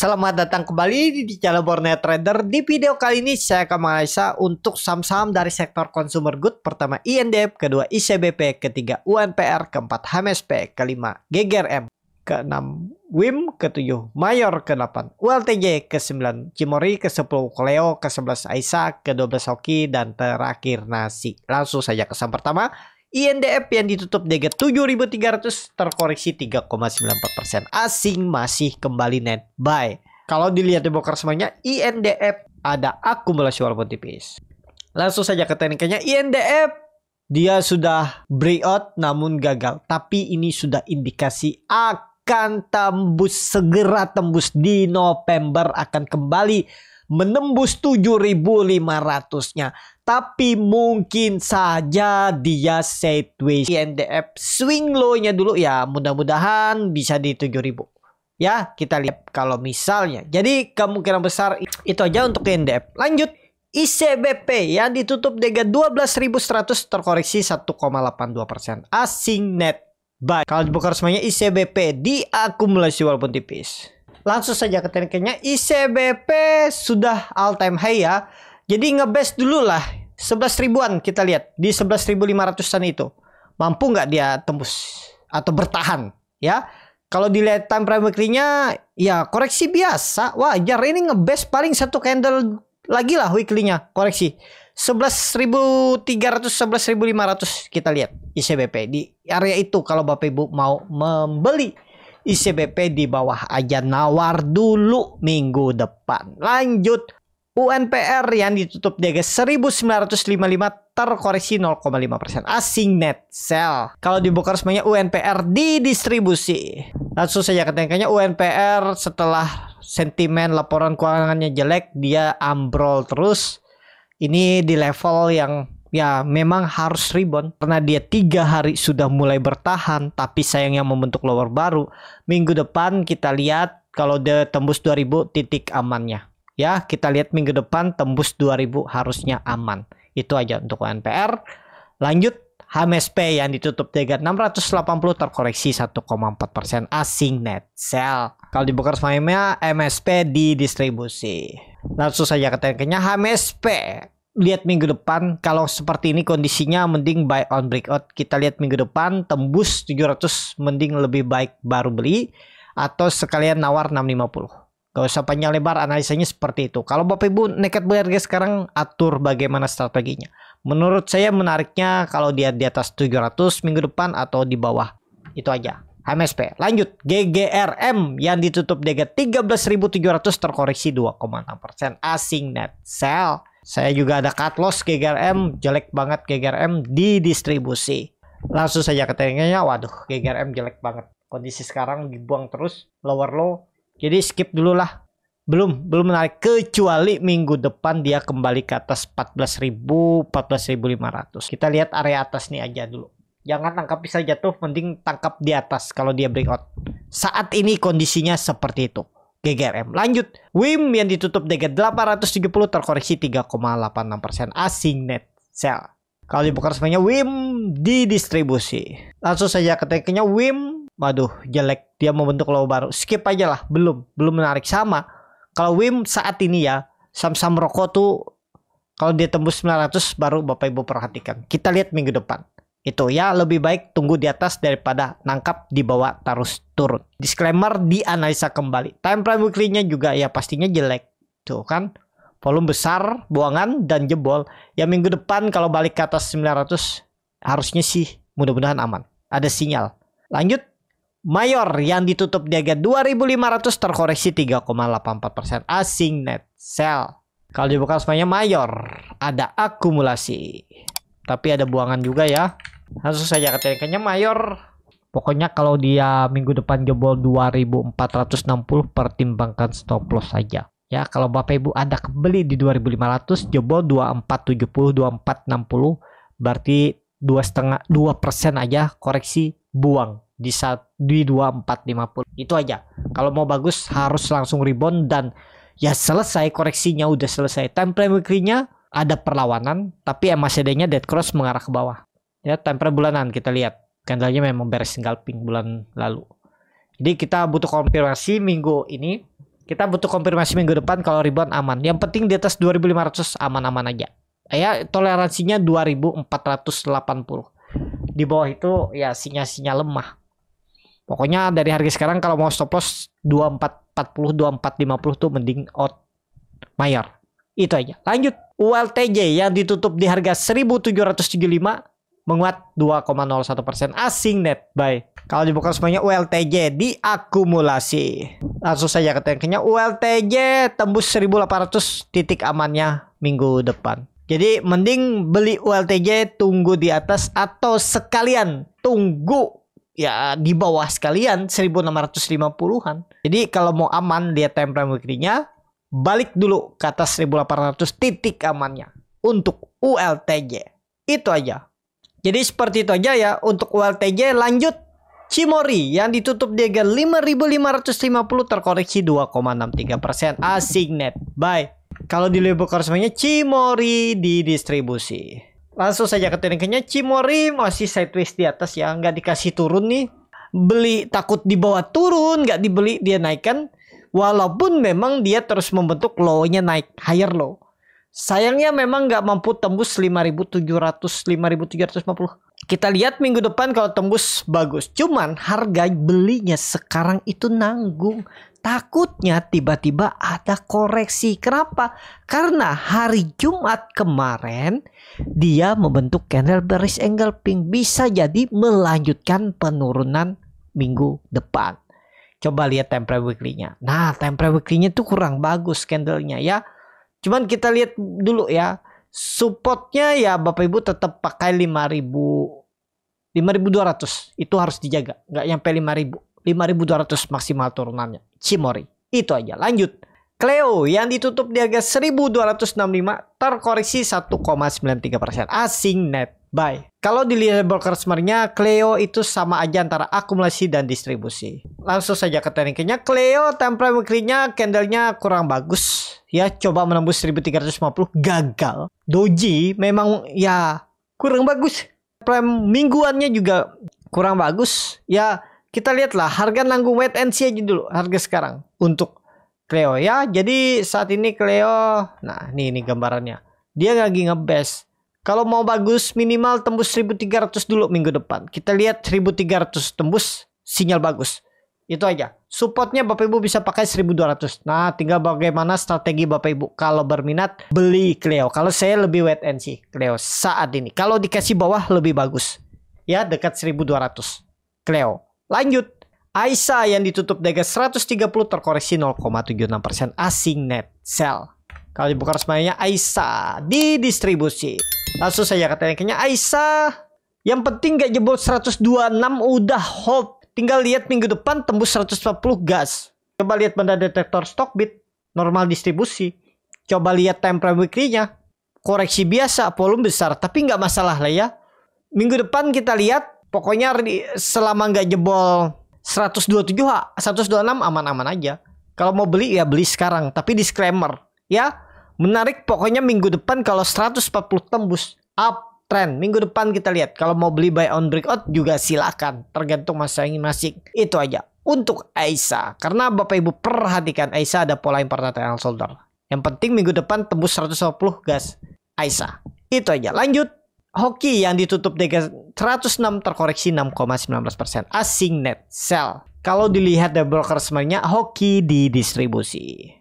Selamat datang kembali di channel Borneo Trader. Di video kali ini saya akan menganalisa untuk saham-saham dari sektor consumer good. Pertama INDF, kedua ICBP, ketiga UNPR, keempat HMSP, kelima GGRM, keenam WIM, ketujuh Mayor, ke-8 ULTJ, ke-9 Cimori, ke-10 Koleo, ke-11 Aisa, ke-12 Hoki, dan terakhir Nasi. Langsung saja ke saham pertama. INDF yang ditutup di 7.300 terkoreksi 3,94%. Asing masih kembali net buy. Kalau dilihat di broker semuanya, INDF ada akumulasi walaupun tipis. Langsung saja ke teknikanya, INDF dia sudah breakout namun gagal. Tapi ini sudah indikasi akan tembus segera tembus di November akan kembali menembus 7.500-nya. Tapi mungkin saja dia sideways. NDF swing low-nya dulu ya mudah-mudahan bisa di 7.000 ya kita lihat kalau misalnya jadi kemungkinan besar itu aja untuk NDF lanjut ICBP ya ditutup dengan 12.100 terkoreksi 1,82% asing net buy kalau dibuka semuanya ICBP diakumulasi walaupun tipis langsung saja ke tekniknya. ICBP sudah all time high ya. Jadi ngebase dulu lah 11 ribuan kita lihat di 11.500-an itu. Mampu nggak dia tembus atau bertahan ya? Kalau dilihat time frame weekly-nya ya koreksi biasa. Wajar ini ngebase paling satu candle lagi lah weekly-nya koreksi. 11.300 11.500 kita lihat ICBP di area itu kalau Bapak Ibu mau membeli ICBP di bawah aja nawar dulu minggu depan. Lanjut. UNPR yang ditutup DG 1955 terkoreksi 0,5% asing net sell. Kalau dibuka semuanya UNPR didistribusi. Langsung saja ketengkanya UNPR setelah sentimen laporan keuangannya jelek dia ambrol terus. Ini di level yang ya memang harus rebound karena dia tiga hari sudah mulai bertahan tapi sayangnya membentuk lower baru minggu depan kita lihat kalau dia tembus 2000 titik amannya ya kita lihat minggu depan tembus 2000 harusnya aman itu aja untuk NPR. lanjut HMSP yang ditutup tiga 680 terkoreksi 1,4% asing net sell. Kalau dibuka semuanya MSP di distribusi. Langsung saja ke tanknya HMSP lihat minggu depan kalau seperti ini kondisinya mending buy on breakout kita lihat minggu depan tembus 700 mending lebih baik baru beli atau sekalian nawar 650 Gak usah panjang lebar analisanya seperti itu. Kalau Bapak Ibu nekat beli harga sekarang atur bagaimana strateginya. Menurut saya menariknya kalau dia di atas 700 minggu depan atau di bawah. Itu aja. HMSP. Lanjut GGRM yang ditutup DG 13.700 terkoreksi 2,6% asing net sell. Saya juga ada cut loss GGRM, jelek banget GGRM di distribusi. Langsung saja ke tengahnya, waduh GGRM jelek banget. Kondisi sekarang dibuang terus, lower low. Jadi skip dulu lah. Belum, belum menarik. Kecuali minggu depan dia kembali ke atas 14.000, 14.500. Kita lihat area atas nih aja dulu. Jangan tangkap bisa jatuh, mending tangkap di atas kalau dia breakout. Saat ini kondisinya seperti itu. GGRM. Lanjut, WIM yang ditutup dengan 830 terkoreksi 3,86% asing net sell. Kalau dibuka resminya WIM didistribusi. Langsung saja ketiknya WIM, waduh jelek, dia membentuk low baru. Skip aja lah, belum, belum menarik sama. Kalau WIM saat ini ya, Sam sam rokok tuh kalau dia tembus 900 baru Bapak Ibu perhatikan. Kita lihat minggu depan itu ya lebih baik tunggu di atas daripada nangkap di bawah terus turun disclaimer dianalisa kembali time frame weekly-nya juga ya pastinya jelek tuh kan volume besar buangan dan jebol ya minggu depan kalau balik ke atas 900 harusnya sih mudah-mudahan aman ada sinyal lanjut Mayor yang ditutup di harga 2500 terkoreksi 3,84% asing net sell. Kalau dibuka semuanya mayor ada akumulasi tapi ada buangan juga ya langsung saja ke mayor pokoknya kalau dia minggu depan jebol 2460 pertimbangkan stop loss saja ya kalau bapak ibu ada kebeli di 2500 jebol 2470 2460 berarti dua setengah dua persen aja koreksi buang di saat di 2450 itu aja kalau mau bagus harus langsung rebound dan ya selesai koreksinya udah selesai time frame weekly-nya ada perlawanan tapi MACD-nya dead cross mengarah ke bawah. Ya, temper bulanan kita lihat. Candlenya memang beres pink bulan lalu. Jadi kita butuh konfirmasi minggu ini. Kita butuh konfirmasi minggu depan kalau rebound aman. Yang penting di atas 2500 aman-aman aja. Ya, toleransinya 2480. Di bawah itu ya sinyal-sinyal lemah. Pokoknya dari harga sekarang kalau mau stop loss 2440 2450 tuh mending out mayor. Itu aja. Lanjut ULTJ yang ditutup di harga 1775 menguat 2,01 persen asing net buy. Kalau dibuka semuanya ULTJ diakumulasi. Langsung saja ke tanknya ULTJ tembus 1800 titik amannya minggu depan. Jadi mending beli ULTJ tunggu di atas atau sekalian tunggu ya di bawah sekalian 1650-an. Jadi kalau mau aman dia time frame weekly-nya balik dulu ke atas 1800 titik amannya untuk ULTJ. Itu aja. Jadi seperti itu aja ya untuk ULTJ lanjut Cimori yang ditutup di harga 5.550 terkoreksi 2,63 persen asing net. Bye. Kalau di label semuanya Cimori di distribusi. Langsung saja ke tekniknya Cimori masih sideways di atas ya nggak dikasih turun nih. Beli takut dibawa turun nggak dibeli dia naikkan. Walaupun memang dia terus membentuk low-nya naik higher low. Sayangnya memang nggak mampu tembus 5.700, 5.750. Kita lihat minggu depan kalau tembus bagus. Cuman harga belinya sekarang itu nanggung. Takutnya tiba-tiba ada koreksi. Kenapa? Karena hari Jumat kemarin dia membentuk candle bearish angle pink. Bisa jadi melanjutkan penurunan minggu depan. Coba lihat template weekly-nya. Nah, template weekly-nya tuh kurang bagus candle-nya ya. Cuman kita lihat dulu ya. Supportnya ya Bapak Ibu tetap pakai 5000 5200 itu harus dijaga. Nggak nyampe 5000. 5200 maksimal turunannya. Cimori. Itu aja. Lanjut. Cleo yang ditutup di harga 1265 terkoreksi 1,93% asing net buy. Kalau dilihat broker-nya, Cleo itu sama aja antara akumulasi dan distribusi. Langsung saja ke tekniknya. Cleo template weekly-nya candlenya kurang bagus. Ya, coba menembus 1350 gagal. Doji memang ya kurang bagus. Prime mingguannya juga kurang bagus. Ya, kita lihatlah harga nanggung wait and see aja dulu harga sekarang untuk Cleo ya. Jadi saat ini Cleo, nah ini ini gambarannya. Dia lagi ngebest kalau mau bagus minimal tembus 1300 dulu minggu depan. Kita lihat 1300 tembus sinyal bagus. Itu aja. Supportnya Bapak Ibu bisa pakai 1200. Nah, tinggal bagaimana strategi Bapak Ibu. Kalau berminat beli Cleo. Kalau saya lebih wait and see Cleo saat ini. Kalau dikasih bawah lebih bagus. Ya, dekat 1200. Cleo. Lanjut. AISA yang ditutup tiga 130 terkoreksi 0,76% asing net sell. Kalau dibuka resminya AISA didistribusi. distribusi. Langsung saja ke rankingnya Aisyah. Yang penting gak jebol 126 udah hold. Tinggal lihat minggu depan tembus 140 gas. Coba lihat benda detektor bit normal distribusi. Coba lihat time frame weekly-nya. Koreksi biasa, volume besar, tapi nggak masalah lah ya. Minggu depan kita lihat, pokoknya selama nggak jebol 127, 126 aman-aman aja. Kalau mau beli ya beli sekarang, tapi disclaimer ya Menarik pokoknya minggu depan kalau 140 tembus up trend. Minggu depan kita lihat. Kalau mau beli buy on breakout juga silakan. Tergantung masing-masing. Itu aja. Untuk Aisa Karena Bapak Ibu perhatikan Aisa ada pola important shoulder. Yang penting minggu depan tembus 150 gas Aisa Itu aja. Lanjut. Hoki yang ditutup dengan 106 terkoreksi 6,19%. Asing net sell. Kalau dilihat dari broker semuanya, hoki didistribusi distribusi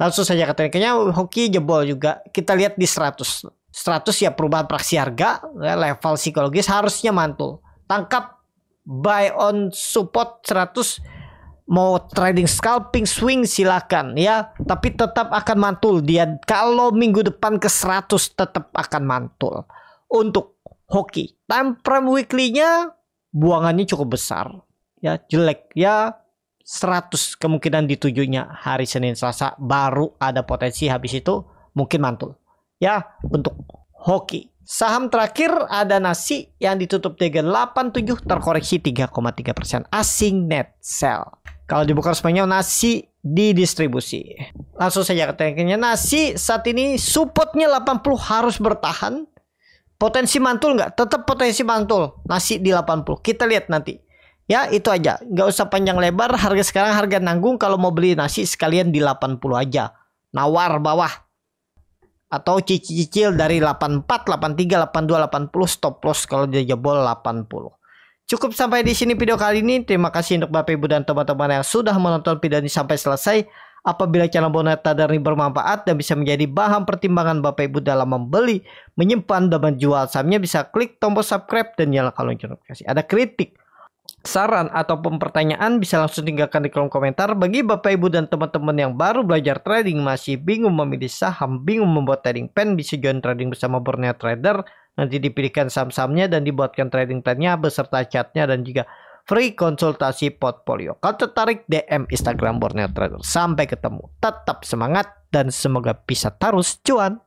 langsung saja katanya kayaknya hoki jebol juga kita lihat di 100 100 ya perubahan praksi harga ya, level psikologis harusnya mantul tangkap buy on support 100 mau trading scalping swing silakan ya tapi tetap akan mantul dia kalau minggu depan ke 100 tetap akan mantul untuk hoki time frame weekly-nya buangannya cukup besar ya jelek ya 100 kemungkinan ditujunya hari Senin Selasa baru ada potensi habis itu mungkin mantul. Ya, untuk hoki. Saham terakhir ada nasi yang ditutup 387 terkoreksi 3,3% asing net sell. Kalau dibuka semuanya nasi didistribusi. Langsung saja ke nasi saat ini supportnya 80 harus bertahan. Potensi mantul nggak? Tetap potensi mantul nasi di 80. Kita lihat nanti. Ya itu aja, nggak usah panjang lebar. Harga sekarang harga nanggung. Kalau mau beli nasi sekalian di 80 aja. Nawar bawah. Atau cicil-cicil dari 84, 83, 82, 80 stop loss kalau dia jebol 80. Cukup sampai di sini video kali ini. Terima kasih untuk Bapak Ibu dan teman-teman yang sudah menonton video ini sampai selesai. Apabila channel Boneta dari bermanfaat dan bisa menjadi bahan pertimbangan Bapak Ibu dalam membeli, menyimpan, dan menjual sahamnya bisa klik tombol subscribe dan nyalakan lonceng notifikasi. Ada kritik, saran atau pertanyaan bisa langsung tinggalkan di kolom komentar. Bagi Bapak Ibu dan teman-teman yang baru belajar trading masih bingung memilih saham, bingung membuat trading plan, bisa join trading bersama Borneo Trader. Nanti dipilihkan saham-sahamnya dan dibuatkan trading plannya beserta chatnya dan juga free konsultasi portfolio. Kalau tertarik DM Instagram Borneo Trader. Sampai ketemu. Tetap semangat dan semoga bisa terus cuan.